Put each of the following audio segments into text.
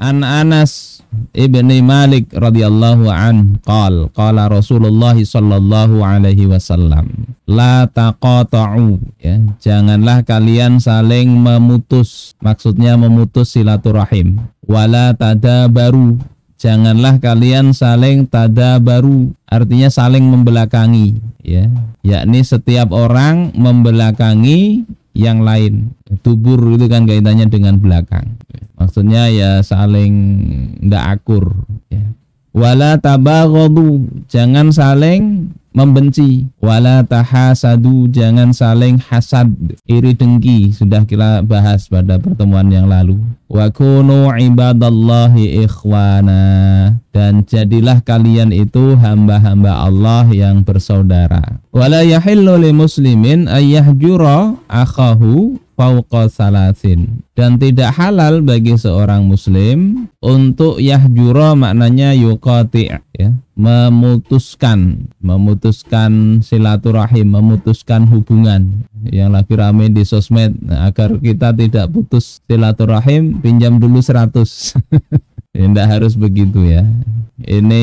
an Anas ibni Malik radhiyallahu an qal qala Rasulullah sallallahu alaihi wasallam la taqata'u ya janganlah kalian saling memutus maksudnya memutus silaturahim wala tadabaru janganlah kalian saling tadabaru artinya saling membelakangi ya yakni setiap orang membelakangi yang lain tubur itu kan kaitannya dengan belakang maksudnya ya saling ndak akur ya. wala tabaghodu jangan saling membenci wala tahasadu jangan saling hasad iri dengki sudah kita bahas pada pertemuan yang lalu wa kunu ibadallahi ikhwana dan jadilah kalian itu hamba-hamba Allah yang bersaudara wala yahillu li muslimin ayyahjura akhahu salasin dan tidak halal bagi seorang muslim untuk yahjura maknanya yukoti ya memutuskan memutuskan silaturahim memutuskan hubungan yang lagi rame di sosmed nah, agar kita tidak putus silaturahim pinjam dulu seratus tidak ya, harus begitu ya ini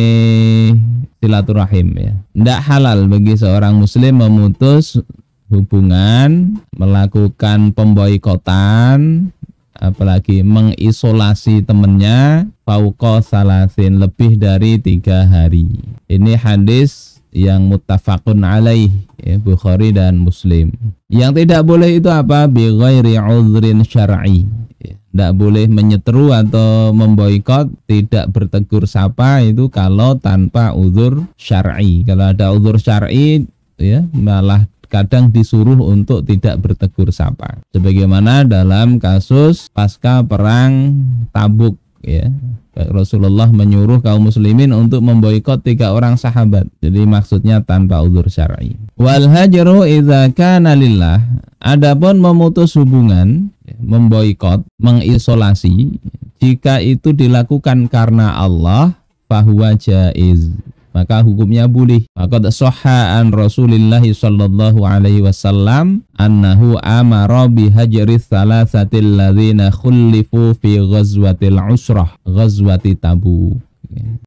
silaturahim ya tidak halal bagi seorang muslim memutus hubungan, melakukan pemboikotan, apalagi mengisolasi temannya fauqa salasin lebih dari tiga hari. Ini hadis yang mutafakun alaih ya, Bukhari dan Muslim. Yang tidak boleh itu apa? Bi ghairi uzrin syar'i. Ya, tidak boleh menyeteru atau memboikot, tidak bertegur sapa itu kalau tanpa uzur syar'i. Kalau ada uzur syar'i ya malah kadang disuruh untuk tidak bertegur sapa. Sebagaimana dalam kasus pasca perang Tabuk ya. Rasulullah menyuruh kaum muslimin untuk memboikot tiga orang sahabat. Jadi maksudnya tanpa udzur syar'i. Wal hajru idza kana lillah. Adapun memutus hubungan, ya, memboikot, mengisolasi jika itu dilakukan karena Allah fahuwa jaiz maka hukumnya boleh. Maka sahha an Rasulillah sallallahu alaihi wasallam annahu amara bi hajri thalathati alladziina khullifu fi ghazwatil usrah, ghazwati Tabuk.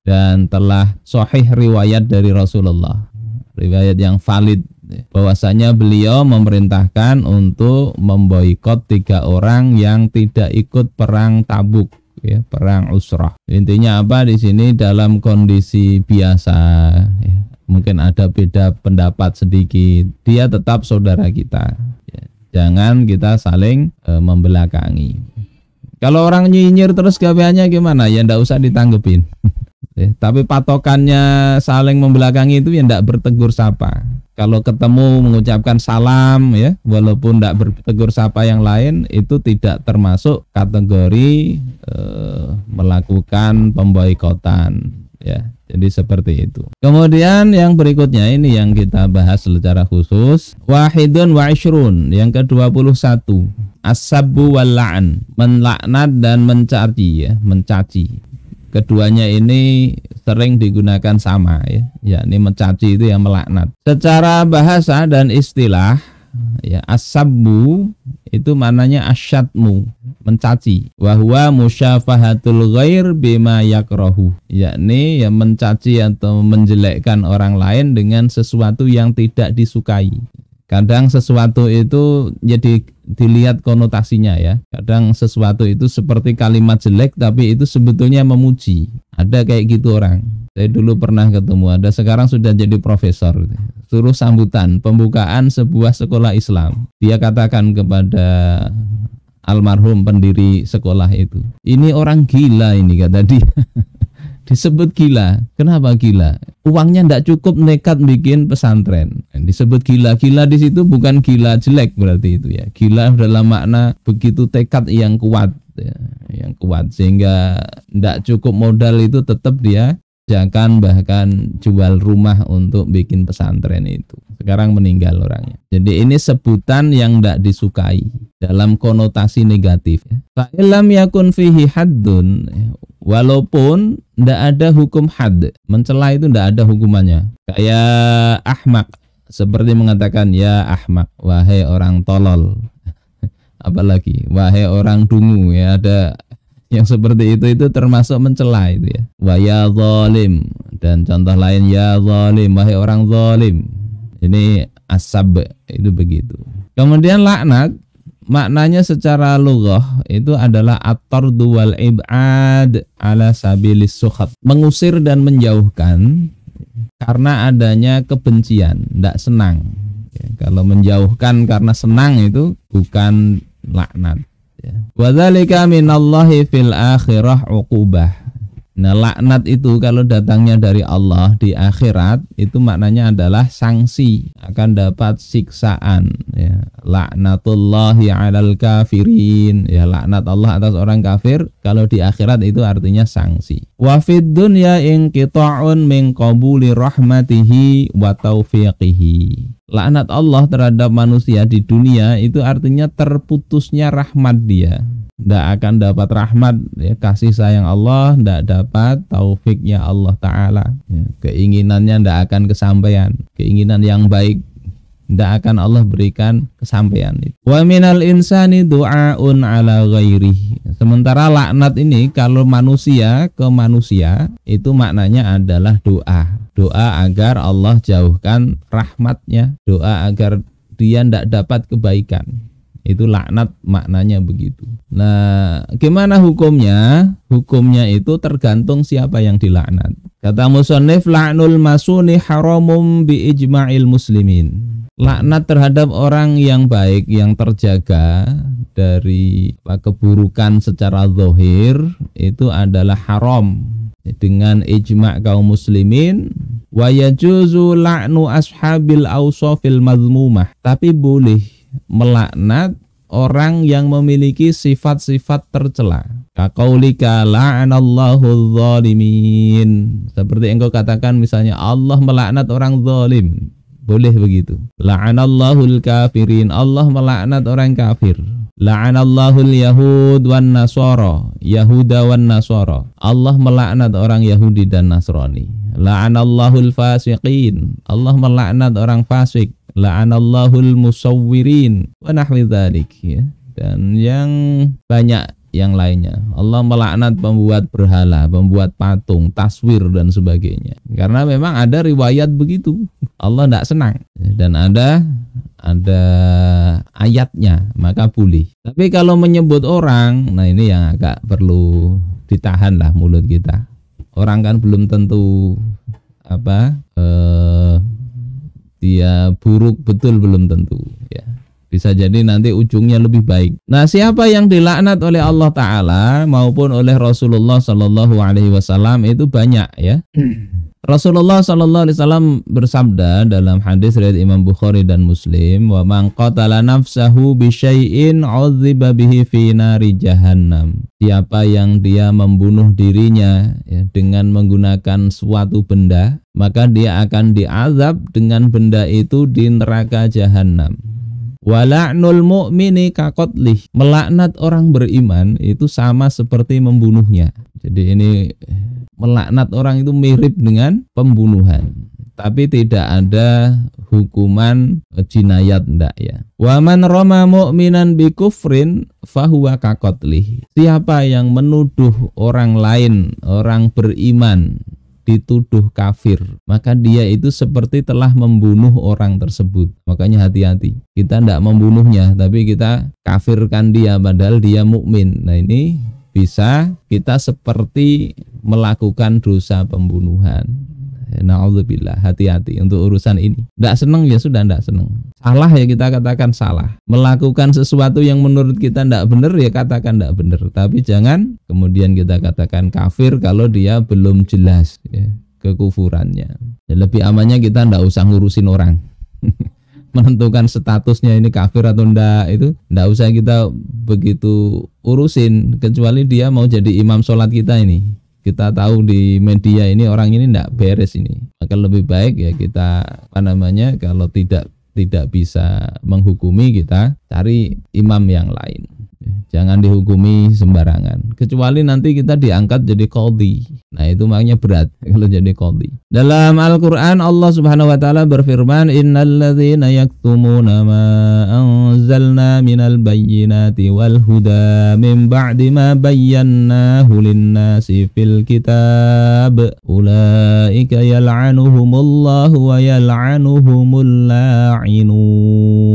Dan telah sahih riwayat dari Rasulullah. Riwayat yang valid bahwasanya beliau memerintahkan untuk memboikot tiga orang yang tidak ikut perang Tabuk ya perang usrah intinya apa di sini dalam kondisi biasa ya, mungkin ada beda pendapat sedikit dia tetap saudara kita ya, jangan kita saling e, membelakangi kalau orang nyinyir terus gaweannya gimana ya ndak usah ditanggepin Ya, tapi patokannya saling membelakangi itu yang tidak bertegur sapa. Kalau ketemu mengucapkan salam ya, walaupun tidak bertegur sapa yang lain itu tidak termasuk kategori eh, melakukan pemboikotan ya. Jadi seperti itu. Kemudian yang berikutnya ini yang kita bahas secara khusus wahidun wa ishrun yang ke-21 satu wal la'n menlaknat dan mencaci ya, mencaci keduanya ini sering digunakan sama ya yakni mencaci itu yang melaknat secara bahasa dan istilah ya asabu itu mananya asyadmu mencaci wahwa musyafahatul ghair bima yakrohu yakni ya mencaci atau menjelekkan orang lain dengan sesuatu yang tidak disukai kadang sesuatu itu jadi dilihat konotasinya ya kadang sesuatu itu seperti kalimat jelek tapi itu sebetulnya memuji ada kayak gitu orang saya dulu pernah ketemu ada sekarang sudah jadi profesor suruh sambutan pembukaan sebuah sekolah Islam dia katakan kepada almarhum pendiri sekolah itu ini orang gila ini kata dia disebut gila. Kenapa gila? Uangnya tidak cukup nekat bikin pesantren. Disebut gila. Gila di situ bukan gila jelek berarti itu ya. Gila dalam makna begitu tekad yang kuat, ya. yang kuat sehingga tidak cukup modal itu tetap dia jangan bahkan jual rumah untuk bikin pesantren itu. Sekarang meninggal orangnya. Jadi ini sebutan yang tidak disukai dalam konotasi negatif. Ya. Fa'ilam yakun fihi haddun walaupun tidak ada hukum had mencela itu tidak ada hukumannya kayak ahmak seperti mengatakan ya ahmak wahai orang tolol apalagi wahai orang dungu ya ada yang seperti itu itu termasuk mencela itu ya wa ya zalim dan contoh lain ya zalim wahai orang zalim ini asab itu begitu kemudian laknat maknanya secara lugah itu adalah ator dual ibad ala sabilis sukhat mengusir dan menjauhkan karena adanya kebencian tidak senang ya, kalau menjauhkan karena senang itu bukan laknat ya. wadzalika minallahi fil akhirah uqubah Nah, laknat itu kalau datangnya dari Allah di akhirat itu maknanya adalah sanksi akan dapat siksaan ya. Laknatullahi 'alal kafirin. Ya, laknat Allah atas orang kafir kalau di akhirat itu artinya sanksi. Wa fid dunya inqita'un min qabuli rahmatihi wa taufiqihi. Laknat Allah terhadap manusia di dunia itu artinya terputusnya rahmat dia tidak akan dapat rahmat ya, kasih sayang Allah tidak dapat taufiknya Allah Ta'ala ya, keinginannya tidak akan kesampaian keinginan yang baik tidak akan Allah berikan kesampaian wa minal insani du'aun ala ghairi sementara laknat ini kalau manusia ke manusia itu maknanya adalah doa doa agar Allah jauhkan rahmatnya doa agar dia tidak dapat kebaikan itu laknat maknanya begitu. Nah, gimana hukumnya? Hukumnya itu tergantung siapa yang dilaknat. Kata musonif laknul masuni haramum bi ijma'il muslimin. Laknat terhadap orang yang baik yang terjaga dari keburukan secara zahir itu adalah haram dengan ijma' kaum muslimin wa yajuzu la'nu ashabil awsafil mazmumah tapi boleh melaknat orang yang memiliki sifat-sifat tercela. Kaqaulika la'anallahu dzalimin. Seperti engkau katakan misalnya Allah melaknat orang zalim boleh begitu la'anallahul kafirin Allah melaknat orang kafir la'anallahul yahud wan nasara. yahuda wan nasara. Allah melaknat orang Yahudi dan Nasrani la'anallahul fasiqin Allah melaknat orang fasik la'anallahul musawwirin wa nahwi dzalik ya dan yang banyak yang lainnya. Allah melaknat pembuat berhala, pembuat patung, taswir dan sebagainya. Karena memang ada riwayat begitu. Allah tidak senang dan ada ada ayatnya maka boleh. Tapi kalau menyebut orang, nah ini yang agak perlu ditahan lah mulut kita. Orang kan belum tentu apa eh, dia buruk betul belum tentu ya bisa jadi nanti ujungnya lebih baik. Nah, siapa yang dilaknat oleh Allah Taala maupun oleh Rasulullah Shallallahu Alaihi Wasallam itu banyak ya. Hmm. Rasulullah Shallallahu Alaihi Wasallam bersabda dalam hadis riwayat Imam Bukhari dan Muslim, wa man qatala nafsahu bisyai'in udziba bihi fi nari jahannam. Siapa yang dia membunuh dirinya ya, dengan menggunakan suatu benda, maka dia akan diazab dengan benda itu di neraka jahanam. Wala'nul mu'mini kakotlih. Melaknat orang beriman itu sama seperti membunuhnya. Jadi ini melaknat orang itu mirip dengan pembunuhan. Tapi tidak ada hukuman eh, jinayat ndak ya. Waman roma mu'minan bikufrin fahuwa kakotlih. Siapa yang menuduh orang lain, orang beriman dituduh kafir, maka dia itu seperti telah membunuh orang tersebut. Makanya hati-hati. Kita tidak membunuhnya, tapi kita kafirkan dia padahal dia mukmin. Nah, ini bisa kita seperti melakukan dosa pembunuhan. Na'udzubillah, hati-hati untuk urusan ini. Tidak seneng ya sudah tidak seneng. Salah ya kita katakan salah. Melakukan sesuatu yang menurut kita tidak benar ya katakan tidak benar. Tapi jangan kemudian kita katakan kafir kalau dia belum jelas ya, kekufurannya. Ya, lebih amannya kita tidak usah ngurusin orang. menentukan statusnya ini kafir atau tidak itu tidak usah kita begitu urusin kecuali dia mau jadi imam sholat kita ini kita tahu di media ini orang ini tidak beres ini maka lebih baik ya kita apa namanya kalau tidak tidak bisa menghukumi kita cari imam yang lain Jangan dihukumi sembarangan. Kecuali nanti kita diangkat jadi kodi. Nah, itu makanya berat kalau jadi kodi. Dalam Al-Qur'an Allah Subhanahu wa taala berfirman, "Innalladzina yaktumuna ma anzalna minal bayinati wal huda min ba'di ma bayyanahu lin-nasi fil kitab ulaika yal'anuhumullahu wa yal'anuhumul la'inun."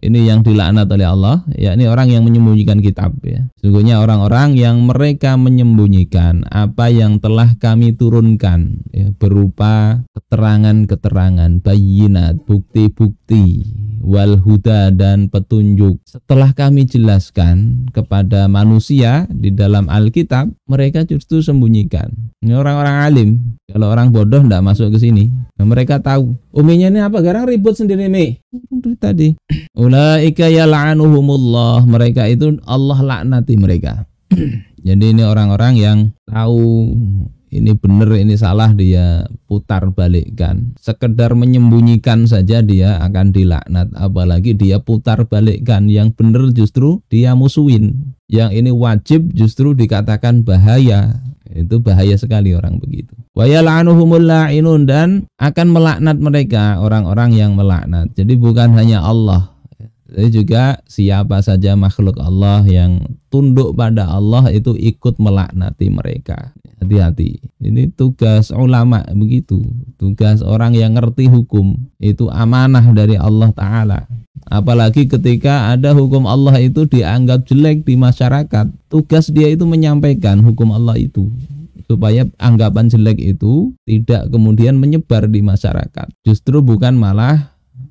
ini yang dilaknat oleh Allah yakni orang yang menyembunyikan kitab ya sesungguhnya orang-orang yang mereka menyembunyikan apa yang telah kami turunkan ya, berupa keterangan-keterangan bayinat bukti-bukti wal huda dan petunjuk setelah kami jelaskan kepada manusia di dalam Alkitab mereka justru sembunyikan ini orang-orang alim kalau orang bodoh tidak masuk ke sini nah, mereka tahu uminya ini apa garang ribut sendiri nih tadi Ulaika yal'anuhumullah. Mereka itu Allah laknati mereka. Jadi ini orang-orang yang tahu ini benar ini salah dia putar balikkan. Sekedar menyembunyikan saja dia akan dilaknat apalagi dia putar balikkan yang benar justru dia musuhin. Yang ini wajib justru dikatakan bahaya. Itu bahaya sekali orang begitu. dan akan melaknat mereka orang-orang yang melaknat. Jadi bukan hanya Allah jadi juga siapa saja makhluk Allah yang tunduk pada Allah itu ikut melaknati mereka. Hati-hati. Ini tugas ulama begitu. Tugas orang yang ngerti hukum itu amanah dari Allah Ta'ala. Apalagi ketika ada hukum Allah itu dianggap jelek di masyarakat. Tugas dia itu menyampaikan hukum Allah itu supaya anggapan jelek itu tidak kemudian menyebar di masyarakat. Justru bukan malah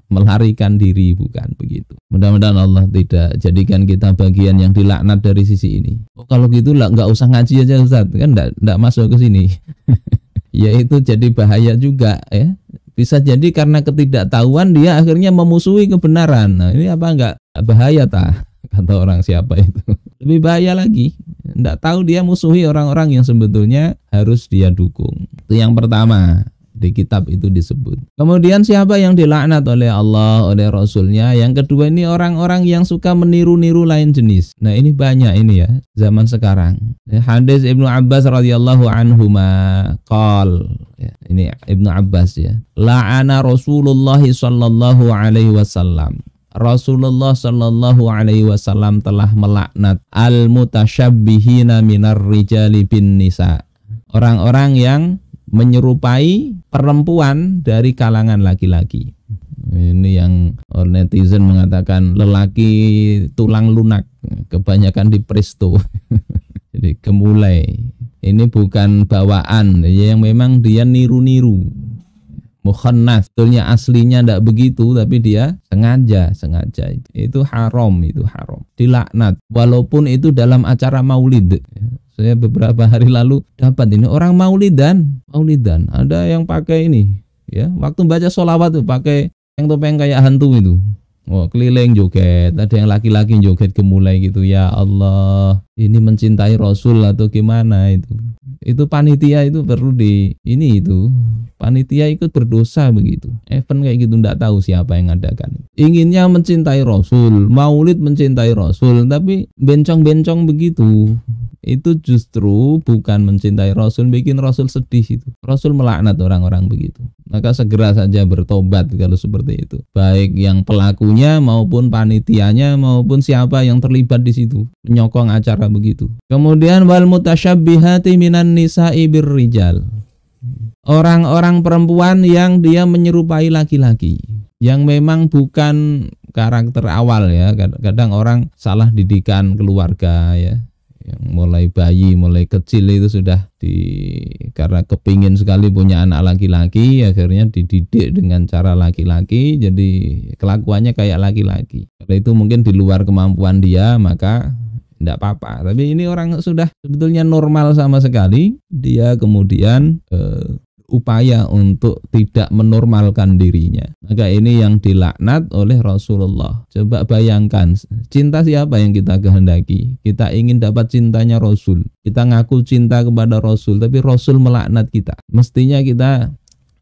melarikan diri bukan begitu. Mudah-mudahan Allah tidak jadikan kita bagian yang dilaknat dari sisi ini. Oh, kalau gitu lah nggak usah ngaji aja Ustaz, kan enggak masuk ke sini. ya itu jadi bahaya juga ya. Bisa jadi karena ketidaktahuan dia akhirnya memusuhi kebenaran. Nah, ini apa enggak bahaya ta? Kata orang siapa itu. Lebih bahaya lagi, enggak tahu dia musuhi orang-orang yang sebetulnya harus dia dukung. Itu yang pertama di kitab itu disebut. Kemudian siapa yang dilaknat oleh Allah, oleh Rasulnya? Yang kedua ini orang-orang yang suka meniru-niru lain jenis. Nah ini banyak ini ya zaman sekarang. Hadis Ibnu Abbas radhiyallahu anhu qal ya, ini Ibnu Abbas ya. La'ana Rasulullah sallallahu alaihi wasallam. Rasulullah Shallallahu Alaihi Wasallam telah melaknat al mutasyabbihina minar rijali bin nisa orang-orang yang menyerupai perempuan dari kalangan laki-laki. Ini yang netizen mengatakan lelaki tulang lunak, kebanyakan di presto. Jadi gemulai. Ini bukan bawaan, yang memang dia niru-niru. Mukhannas, sebetulnya aslinya tidak begitu, tapi dia sengaja, sengaja itu. Itu haram, itu haram. Dilaknat, walaupun itu dalam acara maulid saya beberapa hari lalu dapat ini orang maulidan maulidan ada yang pakai ini ya waktu baca sholawat tuh pakai yang topeng kayak hantu itu Wah keliling joget, ada yang laki-laki joget gemulai gitu ya Allah. Ini mencintai Rasul atau gimana itu? Itu panitia itu perlu di ini itu. Panitia ikut berdosa begitu. Event kayak gitu ndak tahu siapa yang ngadakan. Inginnya mencintai Rasul, maulid mencintai Rasul, tapi bencong-bencong begitu. Itu justru bukan mencintai Rasul, bikin Rasul sedih itu. Rasul melaknat orang-orang begitu maka segera saja bertobat kalau seperti itu. Baik yang pelakunya maupun panitianya maupun siapa yang terlibat di situ menyokong acara begitu. Kemudian wal mutasyabbihati minan nisa'i birrijal. Orang-orang perempuan yang dia menyerupai laki-laki yang memang bukan karakter awal ya kadang orang salah didikan keluarga ya yang mulai bayi mulai kecil itu sudah di karena kepingin sekali punya anak laki-laki akhirnya dididik dengan cara laki-laki jadi kelakuannya kayak laki-laki kalau itu mungkin di luar kemampuan dia maka tidak apa-apa tapi ini orang sudah sebetulnya normal sama sekali dia kemudian eh, upaya untuk tidak menormalkan dirinya. Maka ini yang dilaknat oleh Rasulullah. Coba bayangkan, cinta siapa yang kita kehendaki? Kita ingin dapat cintanya Rasul. Kita ngaku cinta kepada Rasul, tapi Rasul melaknat kita. Mestinya kita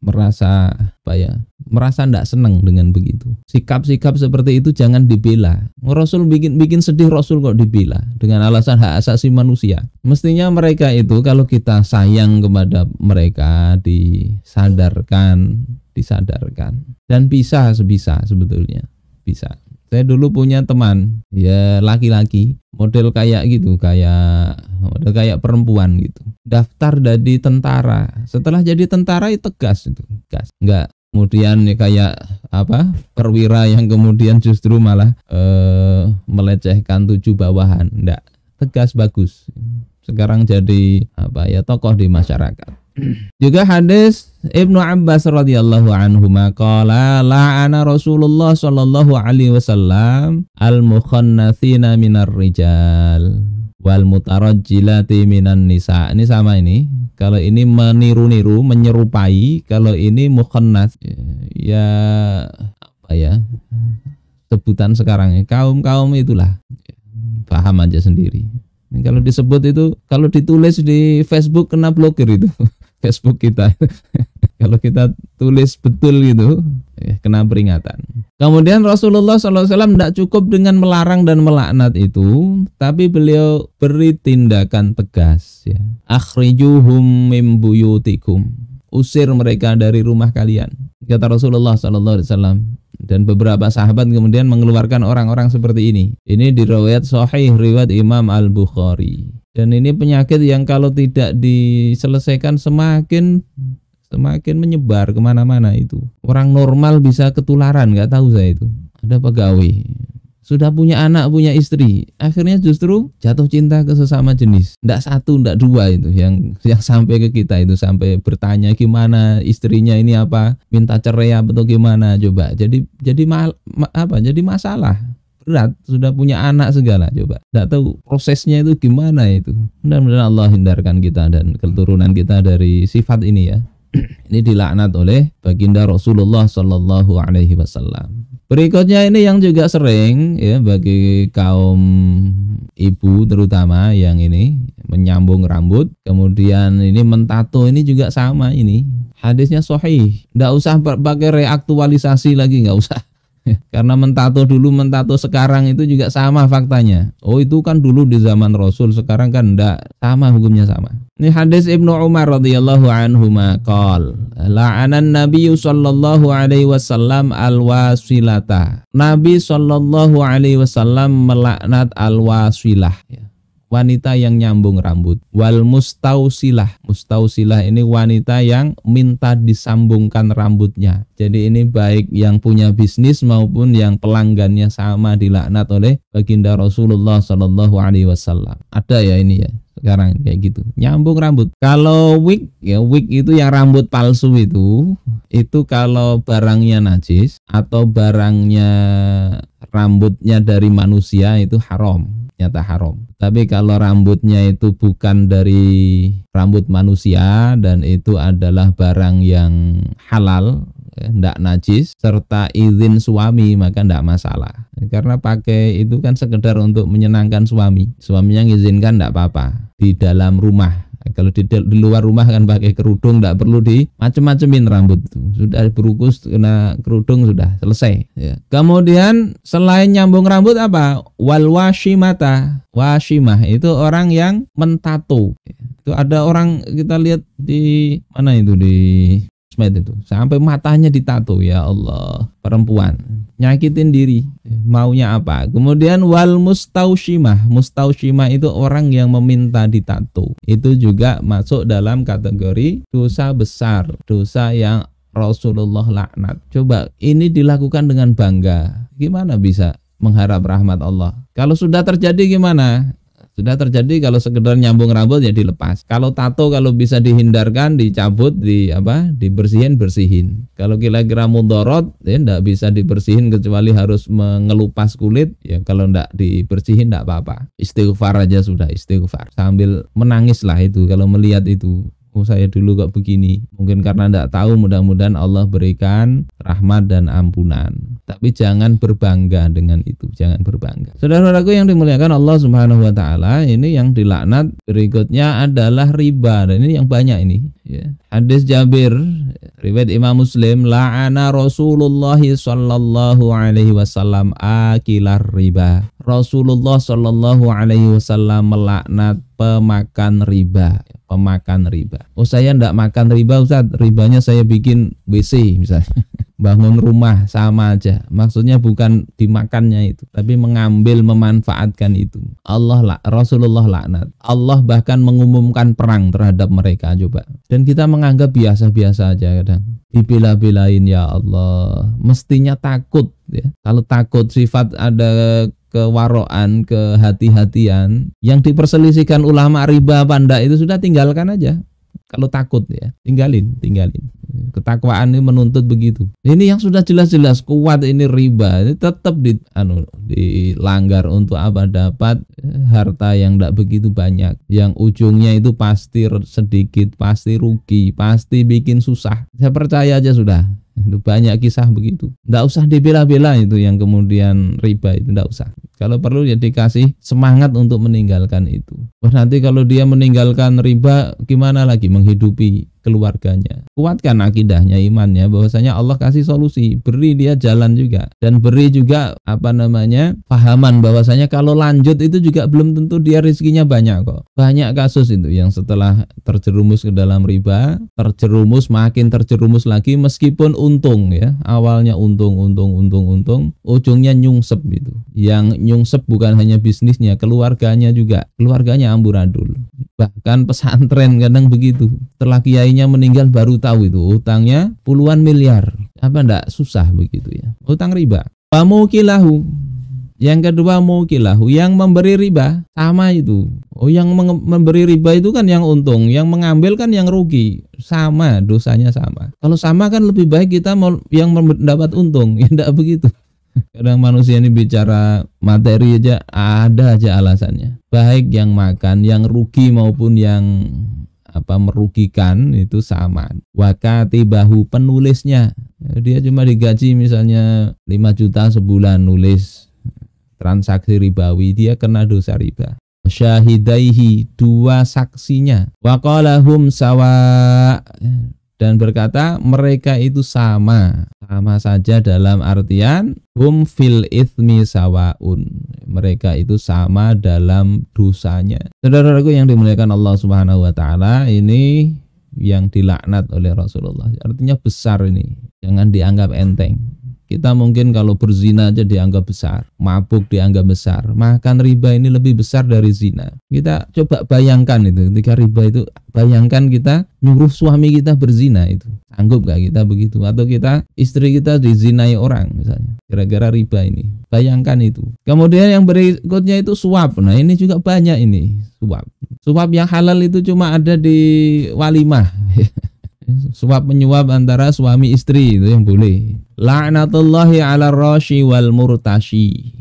merasa apa ya merasa tidak senang dengan begitu sikap-sikap seperti itu jangan dibela Rasul bikin bikin sedih Rasul kok dibela dengan alasan hak asasi manusia mestinya mereka itu kalau kita sayang kepada mereka disadarkan disadarkan dan bisa sebisa sebetulnya bisa saya dulu punya teman ya laki-laki model kayak gitu kayak model kayak perempuan gitu daftar dari tentara setelah jadi tentara itu tegas itu gas nggak kemudian ya kayak apa perwira yang kemudian justru malah eh, melecehkan tujuh bawahan ndak tegas bagus sekarang jadi apa ya tokoh di masyarakat juga hadis Ibnu Abbas radhiyallahu anhu maqala la'ana Rasulullah sallallahu alaihi wasallam al-mukhannathina minar rijal wal mutarajjilati minan nisa. Ini sama ini. Kalau ini meniru-niru, menyerupai, kalau ini mukhannath ya apa ya? Sebutan sekarang kaum-kaum itulah. Paham aja sendiri. Kalau disebut itu, kalau ditulis di Facebook kena blokir itu. Facebook kita. Kalau kita tulis betul gitu, eh, kena peringatan. Kemudian Rasulullah SAW tidak cukup dengan melarang dan melaknat itu, tapi beliau beri tindakan tegas. Ya. Akhrijuhum mimbuyutikum. Usir mereka dari rumah kalian. Kata Rasulullah SAW dan beberapa sahabat kemudian mengeluarkan orang-orang seperti ini. Ini riwayat sahih riwayat Imam Al-Bukhari. Dan ini penyakit yang kalau tidak diselesaikan semakin semakin menyebar kemana-mana itu. Orang normal bisa ketularan, nggak tahu saya itu. Ada pegawai sudah punya anak, punya istri, akhirnya justru jatuh cinta ke sesama jenis. Ndak satu, ndak dua itu yang yang sampai ke kita itu sampai bertanya gimana istrinya ini apa, minta cerai atau gimana coba. Jadi jadi mal, ma, apa? Jadi masalah berat sudah punya anak segala coba tidak tahu prosesnya itu gimana itu mudah-mudahan Allah hindarkan kita dan keturunan kita dari sifat ini ya ini dilaknat oleh baginda Rasulullah Shallallahu Alaihi Wasallam Berikutnya ini yang juga sering ya bagi kaum ibu terutama yang ini menyambung rambut, kemudian ini mentato ini juga sama ini. Hadisnya sohih. Enggak usah pakai reaktualisasi lagi, nggak usah. Ya, karena mentato dulu mentato sekarang itu juga sama faktanya. Oh itu kan dulu di zaman Rasul, sekarang kan enggak sama hukumnya sama. Ini hadis Ibnu Umar radhiyallahu anhu maqal. La'anan Nabi sallallahu alaihi wasallam alwasilata Nabi sallallahu alaihi wasallam melaknat alwasilah ya, Wanita yang nyambung rambut wal mustausilah. Mustausilah ini wanita yang minta disambungkan rambutnya jadi ini baik yang punya bisnis maupun yang pelanggannya sama dilaknat oleh baginda Rasulullah Shallallahu Alaihi Wasallam. Ada ya ini ya sekarang kayak gitu nyambung rambut kalau wig ya wig itu yang rambut palsu itu itu kalau barangnya najis atau barangnya rambutnya dari manusia itu haram nyata haram tapi kalau rambutnya itu bukan dari rambut manusia dan itu adalah barang yang halal tidak najis serta izin suami maka tidak masalah karena pakai itu kan sekedar untuk menyenangkan suami suaminya izinkan tidak apa-apa di dalam rumah kalau di, di luar rumah kan pakai kerudung tidak perlu di macem-macemin rambut sudah berukus kena kerudung sudah selesai ya. kemudian selain nyambung rambut apa wal washimata washimah itu orang yang mentato itu ada orang kita lihat di mana itu di sosmed itu Sampai matanya ditato ya Allah. Perempuan nyakitin diri. Maunya apa? Kemudian wal mustaushimah. Mustaushimah itu orang yang meminta ditato. Itu juga masuk dalam kategori dosa besar, dosa yang Rasulullah laknat. Coba ini dilakukan dengan bangga. Gimana bisa mengharap rahmat Allah? Kalau sudah terjadi gimana? Sudah terjadi kalau sekedar nyambung rambut ya dilepas. Kalau tato kalau bisa dihindarkan, dicabut, di apa? dibersihin, bersihin. Kalau kira-kira mudorot ya enggak bisa dibersihin kecuali harus mengelupas kulit, ya kalau enggak dibersihin enggak apa-apa. Istighfar aja sudah istighfar. Sambil menangis lah itu kalau melihat itu oh saya dulu kok begini mungkin karena tidak tahu mudah-mudahan Allah berikan rahmat dan ampunan tapi jangan berbangga dengan itu, jangan berbangga. Saudara-saudaraku yang dimuliakan Allah Subhanahu wa taala, ini yang dilaknat berikutnya adalah riba. Dan ini yang banyak ini, ya. Hadis Jabir riwayat Imam Muslim, la'ana Rasulullah sallallahu alaihi wasallam akilar riba. Rasulullah Shallallahu Alaihi Wasallam melaknat pemakan riba, pemakan riba. Oh saya tidak makan riba, Ustaz. Ribanya saya bikin WC misalnya. bangun rumah sama aja. Maksudnya bukan dimakannya itu, tapi mengambil memanfaatkan itu. Allah lah, Rasulullah laknat. Allah bahkan mengumumkan perang terhadap mereka coba. Dan kita menganggap biasa-biasa aja kadang. dibela bilain ya Allah. Mestinya takut ya. Kalau takut sifat ada kewaroan, kehati-hatian yang diperselisihkan ulama riba panda itu sudah tinggalkan aja. Kalau takut ya, tinggalin, tinggalin. Ketakwaan ini menuntut begitu. Ini yang sudah jelas-jelas kuat ini riba, ini tetap di anu dilanggar untuk apa dapat eh, harta yang tidak begitu banyak, yang ujungnya itu pasti sedikit, pasti rugi, pasti bikin susah. Saya percaya aja sudah itu banyak kisah begitu. Tidak usah dibela-bela itu yang kemudian riba itu tidak usah. Kalau perlu ya dikasih semangat untuk meninggalkan itu. Wah nanti kalau dia meninggalkan riba, gimana lagi menghidupi keluarganya? Kuatkan akidahnya, imannya bahwasanya Allah kasih solusi, beri dia jalan juga dan beri juga apa namanya? pahaman bahwasanya kalau lanjut itu juga belum tentu dia rezekinya banyak kok. Banyak kasus itu yang setelah terjerumus ke dalam riba, terjerumus makin terjerumus lagi meskipun untung ya. Awalnya untung, untung, untung, untung, ujungnya nyungsep gitu. Yang nyungsep bukan hanya bisnisnya, keluarganya juga. Keluarganya amburadul. Bahkan pesantren kadang begitu. Setelah kiainya meninggal baru tahu itu utangnya puluhan miliar. Apa ndak susah begitu ya. Utang riba. Pamukilahu yang kedua mukilahu yang memberi riba sama itu. Oh yang memberi riba itu kan yang untung, yang mengambil kan yang rugi. Sama dosanya sama. Kalau sama kan lebih baik kita yang mendapat untung, ya ndak begitu. Kadang manusia ini bicara materi aja ada aja alasannya. Baik yang makan, yang rugi maupun yang apa merugikan itu sama. Wakati bahu penulisnya ya, dia cuma digaji misalnya 5 juta sebulan nulis transaksi ribawi dia kena dosa riba syahidaihi dua saksinya waqalahum sawa dan berkata mereka itu sama sama saja dalam artian hum fil ithmi sawaun mereka itu sama dalam dosanya Saudara saudaraku yang dimuliakan Allah Subhanahu wa taala ini yang dilaknat oleh Rasulullah artinya besar ini jangan dianggap enteng kita mungkin kalau berzina aja dianggap besar, mabuk dianggap besar, makan riba ini lebih besar dari zina. Kita coba bayangkan itu, ketika riba itu bayangkan kita nyuruh suami kita berzina itu. Sanggup gak kita begitu? Atau kita istri kita dizinai orang misalnya, gara-gara riba ini. Bayangkan itu. Kemudian yang berikutnya itu suap. Nah ini juga banyak ini suap. Suap yang halal itu cuma ada di walimah. suap menyuap antara suami istri itu yang boleh. La'natullahi ala rasyi wal murtashi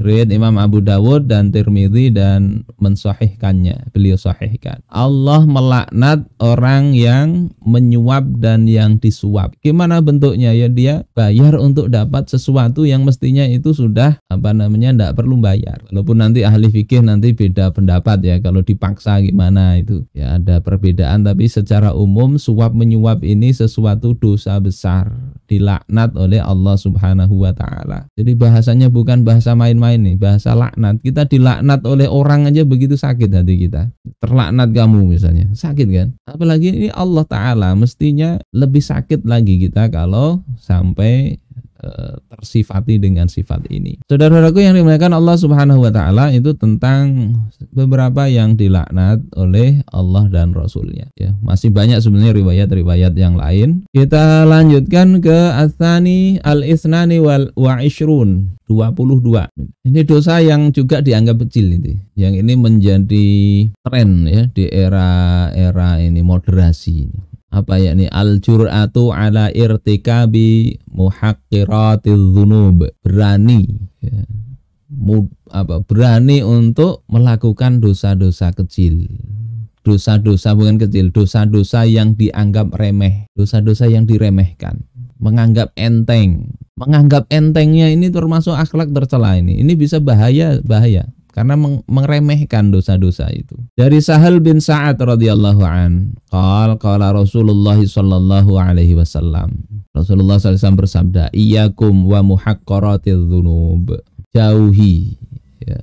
riwayat Imam Abu Dawud dan Tirmidzi dan mensahihkannya beliau sahihkan Allah melaknat orang yang menyuap dan yang disuap gimana bentuknya ya dia bayar untuk dapat sesuatu yang mestinya itu sudah apa namanya tidak perlu bayar walaupun nanti ahli fikih nanti beda pendapat ya kalau dipaksa gimana itu ya ada perbedaan tapi secara umum suap menyuap ini sesuatu dosa besar dilaknat oleh Allah Subhanahu wa taala jadi bahasanya bukan bahasa main main nih bahasa laknat kita dilaknat oleh orang aja begitu sakit hati kita terlaknat kamu misalnya sakit kan apalagi ini Allah Ta'ala mestinya lebih sakit lagi kita kalau sampai Eh, tersifati dengan sifat ini. Saudara-saudaraku yang dimuliakan Allah Subhanahu wa taala itu tentang beberapa yang dilaknat oleh Allah dan Rasulnya ya. Masih banyak sebenarnya riwayat-riwayat yang lain. Kita lanjutkan ke Asani al-Isnani wal wa 22. Ini dosa yang juga dianggap kecil ini. Yang ini menjadi tren ya di era-era ini moderasi ini apa ya ini al jur'atu ala irtikabi muhaqqiratil dzunub berani ya. Mud, apa berani untuk melakukan dosa-dosa kecil dosa-dosa bukan kecil dosa-dosa yang dianggap remeh dosa-dosa yang diremehkan menganggap enteng menganggap entengnya ini termasuk akhlak tercela ini ini bisa bahaya bahaya karena meng dosa-dosa itu. Dari Sahal bin Sa'ad radhiyallahu an, qala qala Rasulullah sallallahu alaihi wasallam. Rasulullah SAW bersabda, "Iyyakum wa muhaqqaratidz dzunub." Jauhi ya,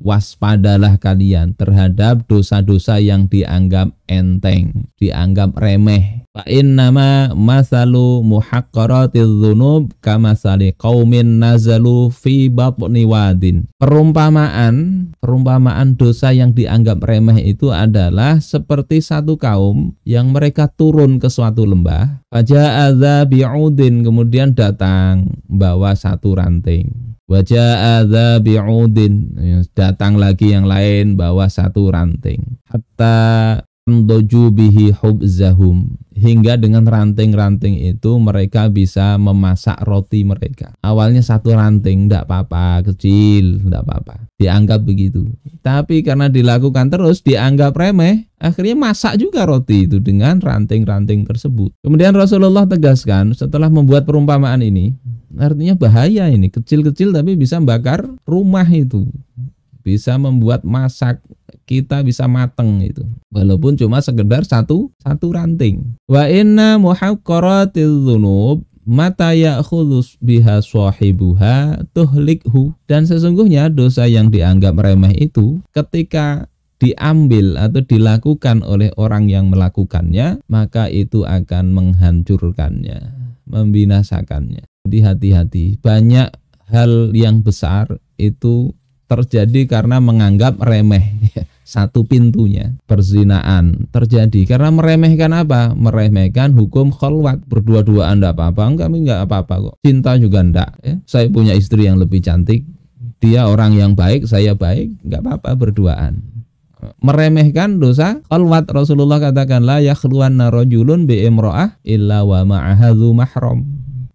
waspadalah kalian terhadap dosa-dosa yang dianggap enteng, dianggap remeh. Fa'in nama masalu muhakkaratil dzunub kamasali qaumin nazalu fi babni wadin. Perumpamaan, perumpamaan dosa yang dianggap remeh itu adalah seperti satu kaum yang mereka turun ke suatu lembah. Fajah bi'udin kemudian datang bawa satu ranting. Wajah ada Datang lagi yang lain bawa satu ranting. Hatta doju bihi hubzahum hingga dengan ranting-ranting itu mereka bisa memasak roti mereka awalnya satu ranting tidak apa-apa kecil tidak apa-apa dianggap begitu tapi karena dilakukan terus dianggap remeh akhirnya masak juga roti itu dengan ranting-ranting tersebut kemudian Rasulullah tegaskan setelah membuat perumpamaan ini artinya bahaya ini kecil-kecil tapi bisa bakar rumah itu bisa membuat masak kita bisa mateng itu, walaupun cuma sekedar satu satu ranting wa inna muhaqqaratil dzunub mata ya'khudus biha sahibuha tuhlikhu dan sesungguhnya dosa yang dianggap remeh itu ketika diambil atau dilakukan oleh orang yang melakukannya, maka itu akan menghancurkannya, membinasakannya. Jadi hati-hati, banyak hal yang besar itu terjadi karena menganggap remeh. satu pintunya perzinaan terjadi karena meremehkan apa meremehkan hukum khulwat berdua dua anda apa-apa enggak enggak apa-apa kok cinta juga enggak ya. saya punya istri yang lebih cantik dia orang yang baik saya baik enggak apa-apa berduaan meremehkan dosa khalwat Rasulullah katakan la yakhluwanna rajulun bi imra'ah illa wa ma'ahadhu mahram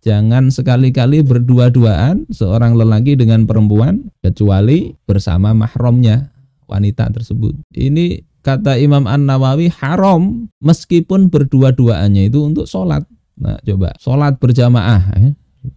jangan sekali-kali berdua-duaan seorang lelaki dengan perempuan kecuali bersama mahramnya wanita tersebut. Ini kata Imam An Nawawi haram meskipun berdua duanya itu untuk sholat. Nah coba sholat berjamaah, ya.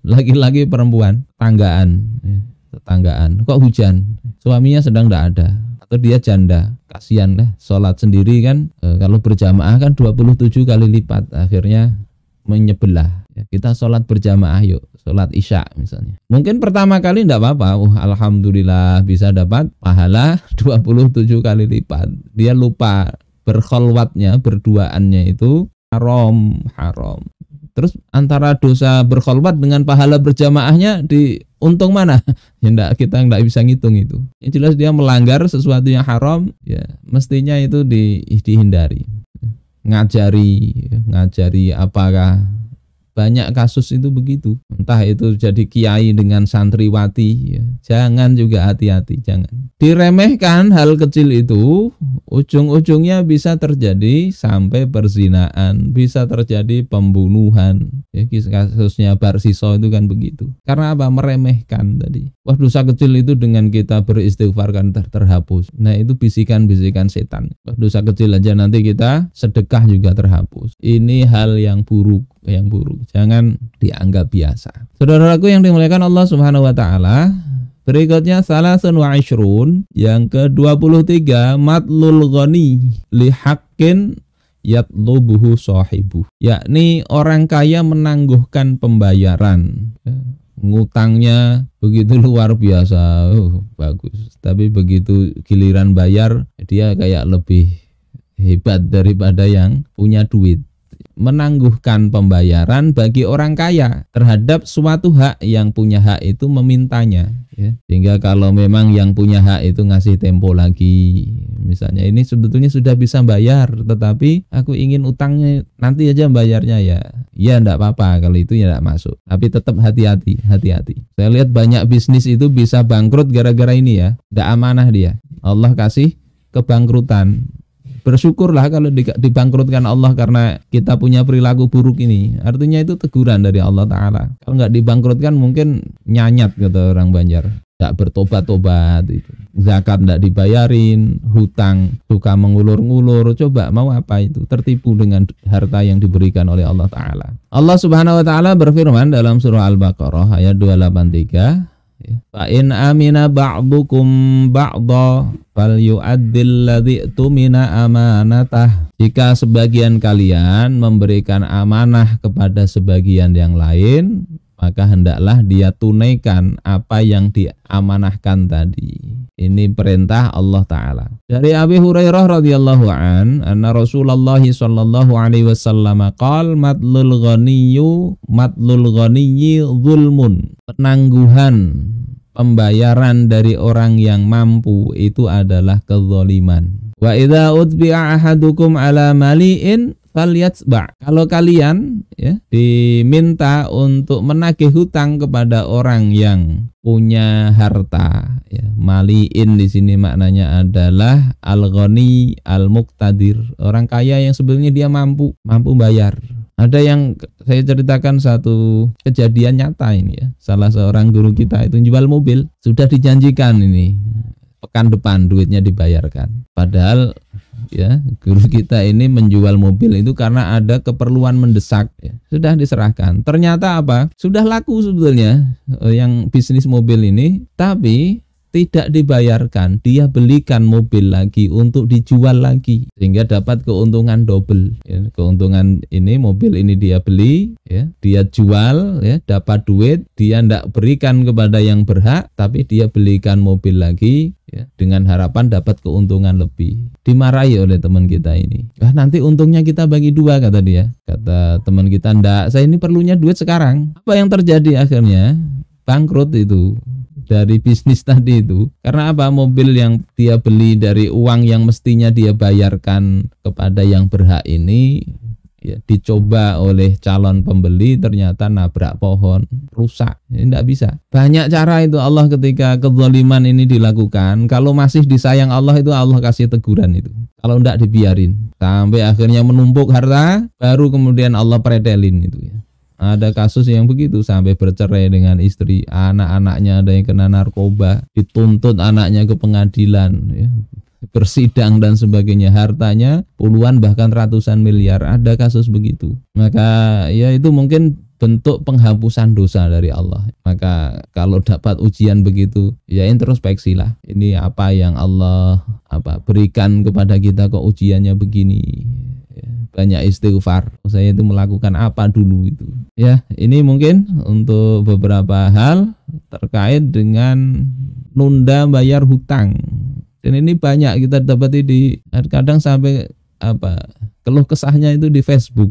lagi-lagi ya. perempuan tanggaan, ya. tetanggaan. Kok hujan? Suaminya sedang tidak ada atau dia janda kasihan lah sholat sendiri kan e, kalau berjamaah kan 27 kali lipat akhirnya menyebelah Ya, kita sholat berjamaah yuk, sholat isya misalnya. Mungkin pertama kali tidak apa-apa, uh, alhamdulillah bisa dapat pahala 27 kali lipat. Dia lupa berkholwatnya, berduaannya itu haram, haram. Terus antara dosa berkholwat dengan pahala berjamaahnya di untung mana? Ya enggak, kita nggak bisa ngitung itu. Yang jelas dia melanggar sesuatu yang haram, ya mestinya itu di, dihindari. Ngajari, ngajari apakah banyak kasus itu begitu entah itu jadi kiai dengan santriwati ya. jangan juga hati-hati jangan diremehkan hal kecil itu ujung-ujungnya bisa terjadi sampai perzinaan bisa terjadi pembunuhan ya, kasusnya Barsiso itu kan begitu karena apa meremehkan tadi wah dosa kecil itu dengan kita beristighfar kan ter terhapus nah itu bisikan-bisikan setan wah, dosa kecil aja nanti kita sedekah juga terhapus ini hal yang buruk yang buruk jangan dianggap biasa. Saudaraku yang dimuliakan Allah Subhanahu wa taala, berikutnya salah wa ishrun, yang ke-23 matlul ghani li haqqin yatlubuhu sahibu, yakni orang kaya menangguhkan pembayaran. Ya, ngutangnya begitu luar biasa, uh, bagus. Tapi begitu giliran bayar, dia kayak lebih hebat daripada yang punya duit menangguhkan pembayaran bagi orang kaya terhadap suatu hak yang punya hak itu memintanya ya. sehingga kalau memang yang punya hak itu ngasih tempo lagi misalnya ini sebetulnya sudah bisa bayar tetapi aku ingin utangnya nanti aja bayarnya ya ya enggak apa-apa kalau itu ya enggak masuk tapi tetap hati-hati hati-hati saya lihat banyak bisnis itu bisa bangkrut gara-gara ini ya enggak amanah dia Allah kasih kebangkrutan bersyukurlah kalau dibangkrutkan Allah karena kita punya perilaku buruk ini. Artinya itu teguran dari Allah Ta'ala. Kalau nggak dibangkrutkan mungkin nyanyat kata orang Banjar. Nggak bertobat-tobat itu. Zakat nggak dibayarin, hutang suka mengulur-ngulur. Coba mau apa itu? Tertipu dengan harta yang diberikan oleh Allah Ta'ala. Allah Subhanahu Wa Ta'ala berfirman dalam surah Al-Baqarah ayat 283. Ya. Fa in amina ba'dukum ba'dha yu'addil ladzi tumina amanatah. Jika sebagian kalian memberikan amanah kepada sebagian yang lain, maka hendaklah dia tunaikan apa yang diamanahkan tadi. Ini perintah Allah taala. Dari Abi Hurairah radhiyallahu an, anna Rasulullah sallallahu alaihi wasallam qal matlul ghaniyu matlul ghaniyi zulmun. Penangguhan pembayaran dari orang yang mampu itu adalah kezaliman. Wa idza utbi'a ahadukum ala mali'in ba. Kalau kalian ya diminta untuk menagih hutang kepada orang yang punya harta ya. Maliin di sini maknanya adalah al-ghani al-muqtadir, orang kaya yang sebelumnya dia mampu, mampu bayar. Ada yang saya ceritakan satu kejadian nyata ini ya. Salah seorang guru kita itu jual mobil, sudah dijanjikan ini pekan depan duitnya dibayarkan. Padahal ya guru kita ini menjual mobil itu karena ada keperluan mendesak ya. sudah diserahkan ternyata apa sudah laku sebetulnya eh, yang bisnis mobil ini tapi tidak dibayarkan, dia belikan mobil lagi untuk dijual lagi sehingga dapat keuntungan double. Ya, keuntungan ini mobil ini dia beli, ya, dia jual, ya, dapat duit, dia tidak berikan kepada yang berhak, tapi dia belikan mobil lagi ya, dengan harapan dapat keuntungan lebih. Dimarahi oleh teman kita ini. Wah nanti untungnya kita bagi dua kata dia. Kata teman kita ndak, saya ini perlunya duit sekarang. Apa yang terjadi akhirnya? Bangkrut itu dari bisnis tadi itu karena apa mobil yang dia beli dari uang yang mestinya dia bayarkan kepada yang berhak ini ya, dicoba oleh calon pembeli ternyata nabrak pohon rusak ini ya, tidak bisa banyak cara itu Allah ketika kezaliman ini dilakukan kalau masih disayang Allah itu Allah kasih teguran itu kalau tidak dibiarin sampai akhirnya menumpuk harta baru kemudian Allah predelin itu ya ada kasus yang begitu sampai bercerai dengan istri anak-anaknya ada yang kena narkoba dituntut anaknya ke pengadilan ya bersidang dan sebagainya hartanya puluhan bahkan ratusan miliar ada kasus begitu maka ya itu mungkin bentuk penghapusan dosa dari Allah maka kalau dapat ujian begitu ya introspeksilah ini apa yang Allah apa berikan kepada kita kok ujiannya begini Ya, banyak istighfar saya itu melakukan apa dulu itu ya ini mungkin untuk beberapa hal terkait dengan nunda bayar hutang dan ini banyak kita dapati di kadang sampai apa keluh kesahnya itu di Facebook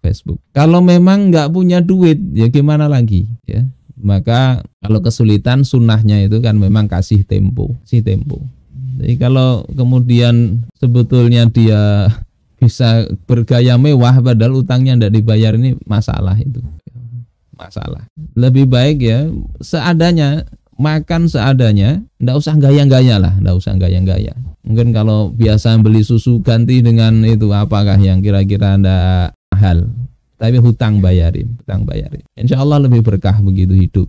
Facebook kalau memang nggak punya duit ya gimana lagi ya maka kalau kesulitan sunnahnya itu kan memang kasih tempo si tempo jadi kalau kemudian sebetulnya dia bisa bergaya mewah padahal utangnya tidak dibayar ini masalah itu masalah lebih baik ya seadanya makan seadanya ndak usah gaya-gaya lah ndak usah gaya-gaya mungkin kalau biasa beli susu ganti dengan itu apakah yang kira-kira anda mahal tapi hutang bayarin hutang bayarin insyaallah lebih berkah begitu hidup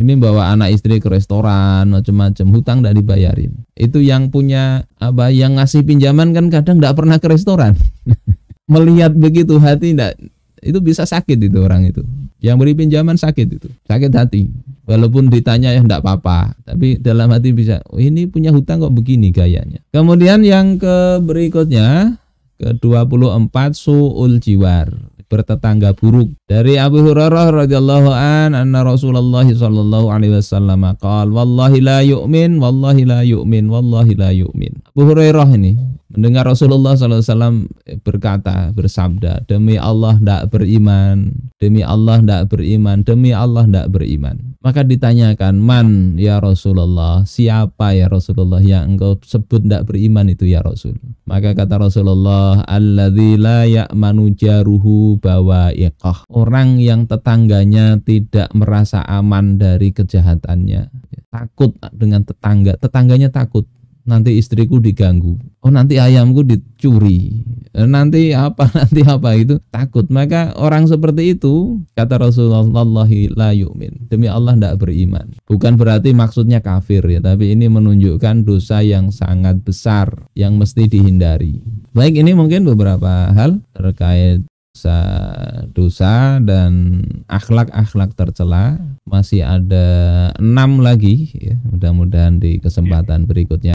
ini bawa anak istri ke restoran macam-macam hutang tidak dibayarin itu yang punya apa yang ngasih pinjaman kan kadang tidak pernah ke restoran melihat begitu hati tidak itu bisa sakit itu orang itu yang beri pinjaman sakit itu sakit hati walaupun ditanya ya tidak apa-apa tapi dalam hati bisa oh, ini punya hutang kok begini gayanya kemudian yang ke berikutnya ke 24 suul jiwar bertetangga buruk dari Abu Hurairah radhiyallahu an anna Rasulullah sallallahu alaihi wasallam qala wallahi la yu'min wallahi la yu'min wallahi la yu'min. Abu Hurairah ini mendengar Rasulullah sallallahu alaihi wasallam berkata bersabda demi Allah tidak beriman demi Allah tidak beriman demi Allah tidak beriman. Maka ditanyakan man ya Rasulullah siapa ya Rasulullah yang engkau sebut tidak beriman itu ya Rasul. Maka kata Rasulullah alladzi la ya'manu jaruhu iqah orang yang tetangganya tidak merasa aman dari kejahatannya takut dengan tetangga tetangganya takut nanti istriku diganggu oh nanti ayamku dicuri eh, nanti apa nanti apa itu takut maka orang seperti itu kata Rasulullah la yu'min demi Allah tidak beriman bukan berarti maksudnya kafir ya tapi ini menunjukkan dosa yang sangat besar yang mesti dihindari baik ini mungkin beberapa hal terkait dosa-dosa dan akhlak-akhlak tercela hmm. masih ada enam lagi ya mudah-mudahan di kesempatan ya. berikutnya